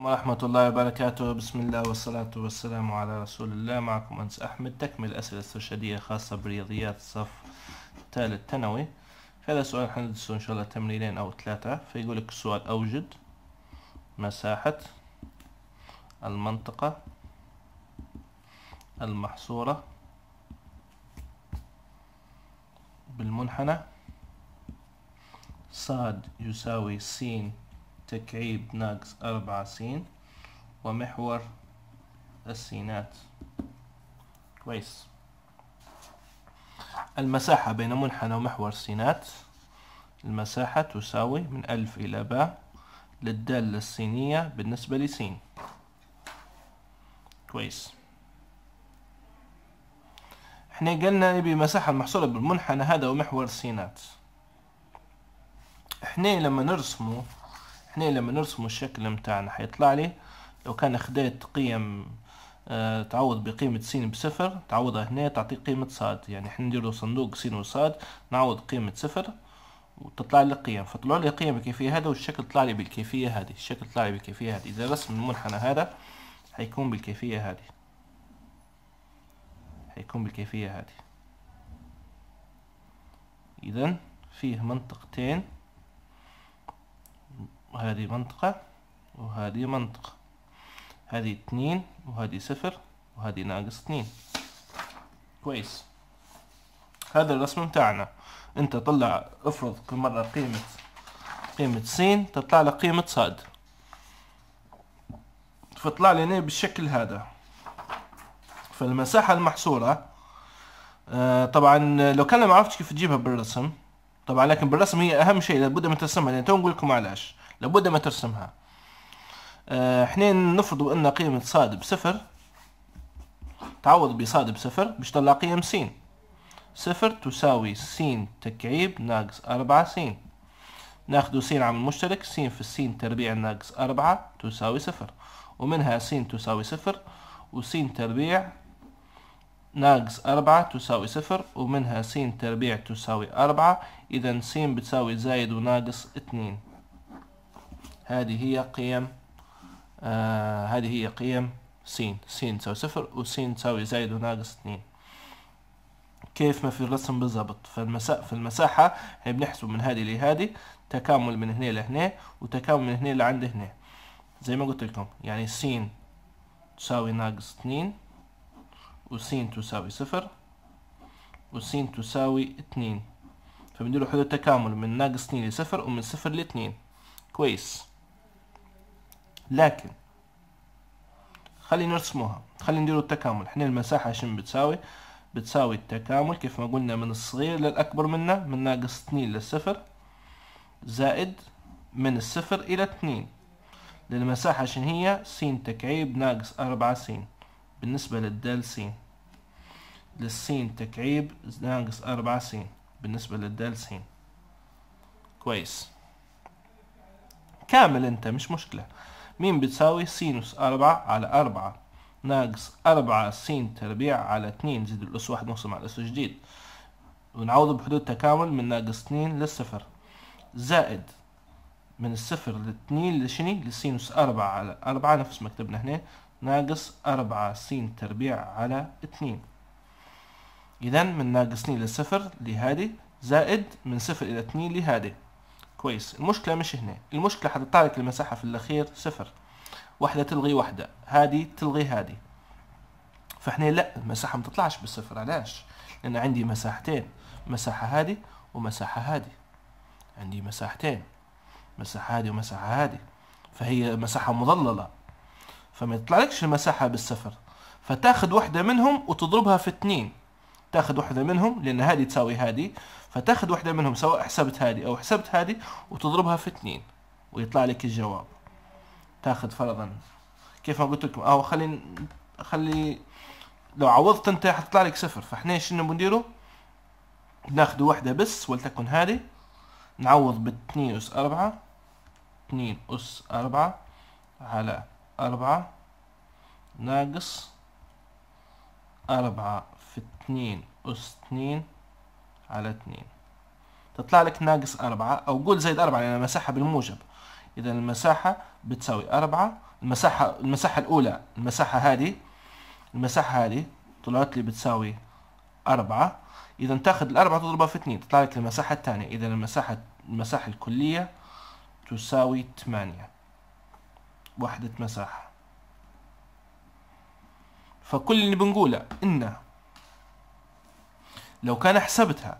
ورحمة الله وبركاته بسم الله والصلاة والسلام على رسول الله معكم أنس أحمد تكمل أسئلة استرشادية خاصة برياضيات الصف ثالث ثانوي هذا سؤال حندرسه إن شاء الله تمرينين أو ثلاثة فيقول لك السؤال أوجد مساحة المنطقة المحصورة بالمنحنى صاد يساوي س تكعيب ناقص أربعة سين ومحور السينات كويس المساحة بين منحنى ومحور السينات المساحة تساوي من ألف إلى باء للدالة السينية بالنسبة لسين كويس احنا قلنا نبي مساحة المحصولة بالمنحنى هذا ومحور السينات احنا لما نرسمه احنا لما نرسم الشكل متاعنا حيطلع لي لو كان خديت قيم آه تعوض بقيمة س بصفر تعوضها هنا تعطي قيمة صاد يعني احنا نديرو صندوق س وصاد نعوض قيمة صفر وتطلع لي قيم فطلع لي قيم بالكيفية هذا والشكل طلع لي بالكيفية هذه الشكل طلع لي بالكيفية هذه إذا رسم المنحنى هذا حيكون بالكيفية هذه حيكون بالكيفية هذه إذا فيه منطقتين وهذه منطقة وهذه منطقة هذه اتنين وهذه صفر وهذه ناقص اتنين كويس هذا الرسم بتاعنا انت طلع افرض كل مرة قيمة قيمة س تطلع لك قيمة صاد فطلع لنا بالشكل هذا فالمساحة المحصورة آه طبعا لو كان ما عرفتش كيف تجيبها بالرسم طبعا لكن بالرسم هي اهم شيء لابد من ترسمها لان تو نقول لكم علاش لابد ما ترسمها احنا آه، نفرض ان قيمة صاد بصفر تعوض بصاد بصفر باش تطلع قيم س صفر تساوي س تكعيب ناقص أربعة س ناخدو س عامل مشترك س في الس تربيع ناقص أربعة تساوي صفر ومنها س تساوي صفر وسين تربيع ناقص أربعة تساوي صفر ومنها س تربيع تساوي أربعة إذا س بتساوي زايد وناقص اتنين هذه هي قيم آه هذه هي قيم س س تساوي صفر وس تساوي زائد وناقص اثنين كيف ما في الرسم بالضبط فالمسا... في المساحة احنا بنحسب من هذه لهذه تكامل من هنا لهنا وتكامل من هنا لعند هنا زي ما قلت لكم يعني س تساوي ناقص اثنين وس تساوي صفر وس تساوي اثنين فبنديروا حدود تكامل من ناقص اثنين لصفر ومن صفر لاتنين كويس لكن خلينا نرسموها خلينا نديروا التكامل احنا المساحة شن بتساوي بتساوي التكامل كيف ما قلنا من الصغير للأكبر منا من ناقص 2 للصفر زائد من الصفر إلى 2 للمساحة شن هي س تكعيب ناقص أربعة س بالنسبة للدال س للسين تكعيب ناقص أربعة س بالنسبة للدال س كويس كامل انت مش مشكلة مين بتساوي سينوس أربعة على أربعة ناقص أربعة سين تربيع على اثنين زيد الأس واحد نقسم على الأس جديد ونعوض بحدود تكامل من ناقص اثنين للصفر زائد من الصفر لاتنين لشني لسينوس أربعة على أربعة نفس ما كتبنا هنا ناقص أربعة سين تربيع على اثنين إذا من ناقص اثنين للصفر لهذه زائد من صفر إلى اثنين لهذه كويس المشكله مش هنا المشكله حتطلع لك المساحه في الاخير صفر واحده تلغي واحده هذه تلغي هذه فاحنا لا المساحه ما تطلعش بالصفر علاش لان عندي مساحتين مساحه هذه ومساحه هذه عندي مساحتين مساحه هذه ومساحه هذه فهي مساحه مضلله فما يطلعلكش المساحه بالصفر فتاخد واحده منهم وتضربها في اثنين تاخذ واحدة منهم لأن هذه تساوي هذه فتاخذ واحدة منهم سواء حسبت هذه أو حسبت هذه وتضربها في اثنين ويطلع لك الجواب تاخذ فرضا كيف ما قلت لكم أو خلي خلي لو عوضت أنت حتطلع لك صفر فاحنا شنو بنديرو ناخذ واحدة بس ولتكن هذه نعوض 2 أس أربعة 2 أس أربعة على أربعة ناقص أربعة في اثنين أس اثنين على اثنين تطلع لك ناقص أربعة أو قول زائد أربعة لأن يعني المساحة بالموجب إذا المساحة بتساوي أربعة المساحة المساحة الأولى المساحة هذه المساحة هذه طلعت لي بتساوي أربعة إذا تاخذ الأربعة تضربها في اثنين تطلع لك المساحة الثانية إذا المساحة المساحة الكلية تساوي ثمانية وحدة مساحة فكل اللي بنقوله إنه لو كان حسبتها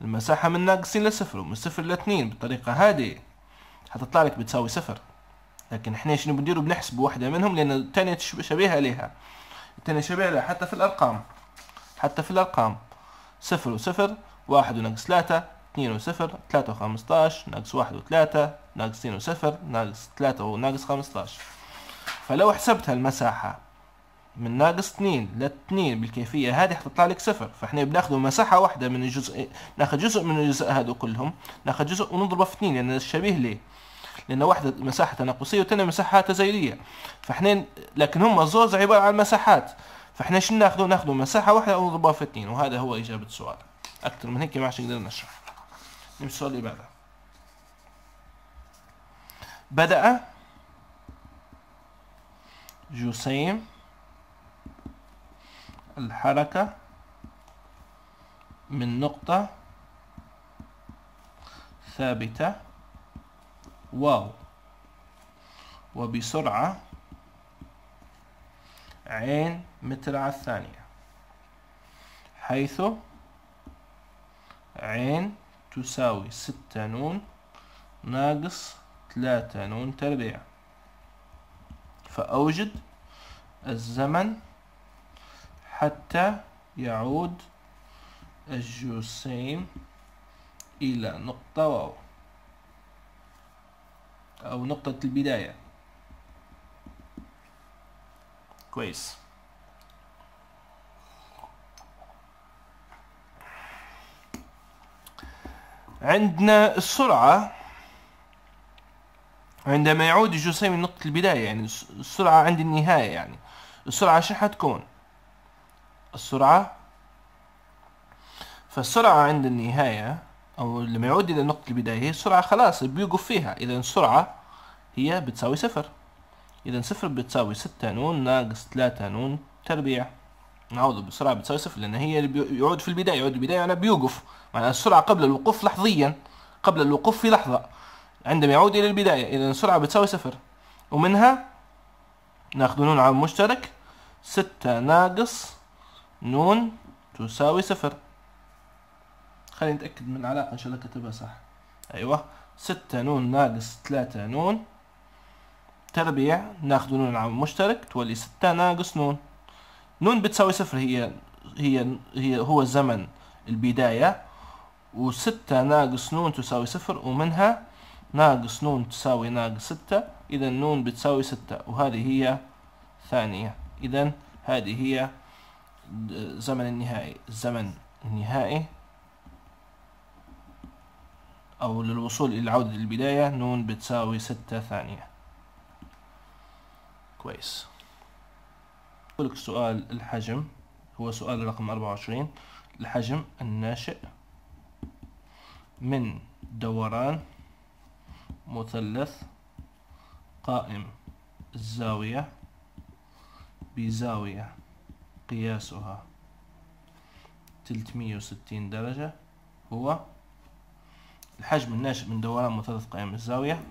المساحة من ناقصين لصفر ومن صفر لاثنين بالطريقة هذه حتطلع لك بتساوي صفر لكن احنا شنو بنديرو بنحسب واحدة منهم لأن التانية شبيهة لها التانية شبيهة لها حتى في الأرقام حتى في الأرقام صفر وصفر واحد وناقص ثلاثة اثنين وصفر ثلاثة وخمسطاش ناقص واحد وثلاثة ناقص اثنين وصفر ناقص ثلاثة وناقص خمسطاش فلو حسبت المساحة من ناقص 2 ل 2 بالكيفيه هذه حتطلع لك صفر فاحنا بناخذ مساحه واحده من الجزء ناخذ جزء من الجزء هذو كلهم ناخذ جزء ونضربه في 2 لان يعني الشبيه ليه لان واحده مساحه تناقصيه والثانيه مساحه تزايديه فاحنا لكن هم زوز عباره عن مساحات فاحنا شنو ناخذه ناخذه مساحه واحده ونضربها في 2 وهذا هو اجابه السؤال اكثر من هيك ما عادش نقدر نشرح نمشي السؤال اللي بعده بدأ جسيم الحركة من نقطة ثابتة واو وبسرعة عين متر على الثانية حيث عين تساوي ستة نون ناقص ثلاثة نون تربيع فأوجد الزمن حتى يعود الجسيم إلى نقطة واو أو نقطة البداية كويس عندنا السرعة عندما يعود الجسيم نقطة البداية يعني السرعة عند النهاية يعني السرعة شو حتكون؟ السرعة فالسرعة عند النهاية أو لما يعود إلى نقطة البداية هي السرعة خلاص بيوقف فيها إذا السرعة هي بتساوي صفر إذا صفر بتساوي ستة نون ناقص ثلاثة نون تربيع نعوضه بالسرعة بتساوي صفر لأن هي يعود في البداية يعود البداية أنا يعني بيوقف معناها السرعة قبل الوقوف لحظيا قبل الوقوف في لحظة عندما يعود إلى البداية إذا السرعة بتساوي صفر ومنها ناخذ نون عام مشترك ستة ناقص نون تساوي صفر خلينا نتأكد من العلاقة إن شاء الله كتبها صح أيوة ستة نون ناقص ثلاثة نون تربيع ناخذ نون عام مشترك تولي ستة ناقص نون نون بتساوي صفر هي هي هي هو زمن البداية وستة ناقص نون تساوي صفر ومنها ناقص نون تساوي ناقص ستة إذا نون بتساوي ستة وهذه هي ثانية إذا هذه هي الزمن النهائي الزمن النهائي أو للوصول إلى العودة للبداية نون بتساوي ستة ثانية كويس لك سؤال الحجم هو سؤال رقم أربعة وعشرين الحجم الناشئ من دوران مثلث قائم الزاوية بزاوية قياسها 360 درجة هو الحجم الناشئ من دوران مثلث قائم الزاوية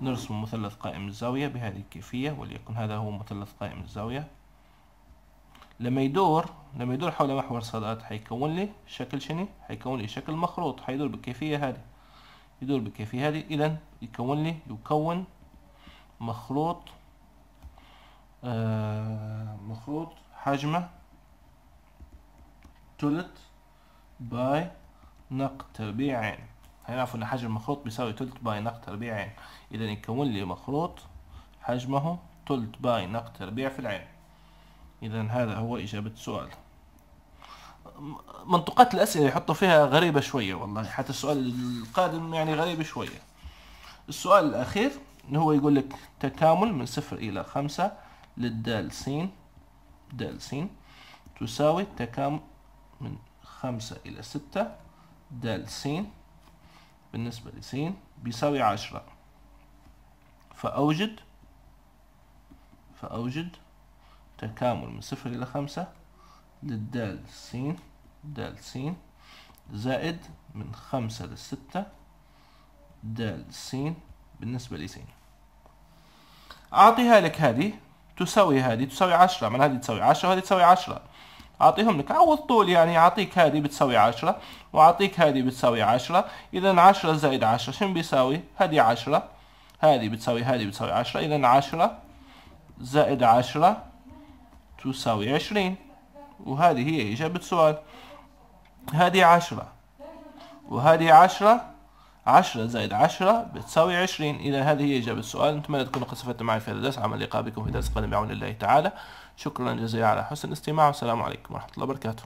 نرسم مثلث قائم الزاوية بهذه الكيفية وليكن هذا هو مثلث قائم الزاوية لما يدور لما يدور حول محور صادات حيكون لي شكل شني حيكون لي شكل مخروط حيدور بالكيفية هذه يدور بالكيفية هذه إذا يكون لي يكون مخروط آه مخروط حجمه تلت باي نقط تربيع عين هنعرف ان حجم المخروط بيساوي تلت باي نقط تربيع عين اذا يكون لي مخروط حجمه تلت باي نقط تربيع في العين اذا هذا هو اجابة السؤال منطقات الاسئلة يحطوا فيها غريبة شوية والله حتى السؤال القادم يعني غريب شوية السؤال الاخير هو يقول لك تكامل من صفر الى خمسة للدال س د س تساوي تكامل من خمسة إلى ستة د س بالنسبة لس بيساوي عشرة فأوجد فأوجد تكامل من صفر إلى خمسة للدال س دال س زائد من خمسة لستة دال س بالنسبة لس أعطيها لك هذه تساوي هذه تساوي 10 من هذه تساوي 10 وهذه تساوي 10 اعطيهم لك عوض طول يعني اعطيك هذه بتساوي 10 واعطيك هذه بتساوي 10 اذا 10 زائد 10 شنو بيساوي هذه 10 هذه بتساوي هذه بتساوي 10 اذا 10 زائد 10 تساوي 20 وهذه هي اجابه السؤال هذه 10 وهذه 10 10 زائد 10 بتساوي 20 إذا هذه هي إجابة السؤال نتمنى تكونوا قد استفدتم معي في هذا الدرس عمل لقاء بكم في درس قادم بعون الله تعالى شكرا جزيلا على حسن الاستماع والسلام عليكم ورحمة الله وبركاته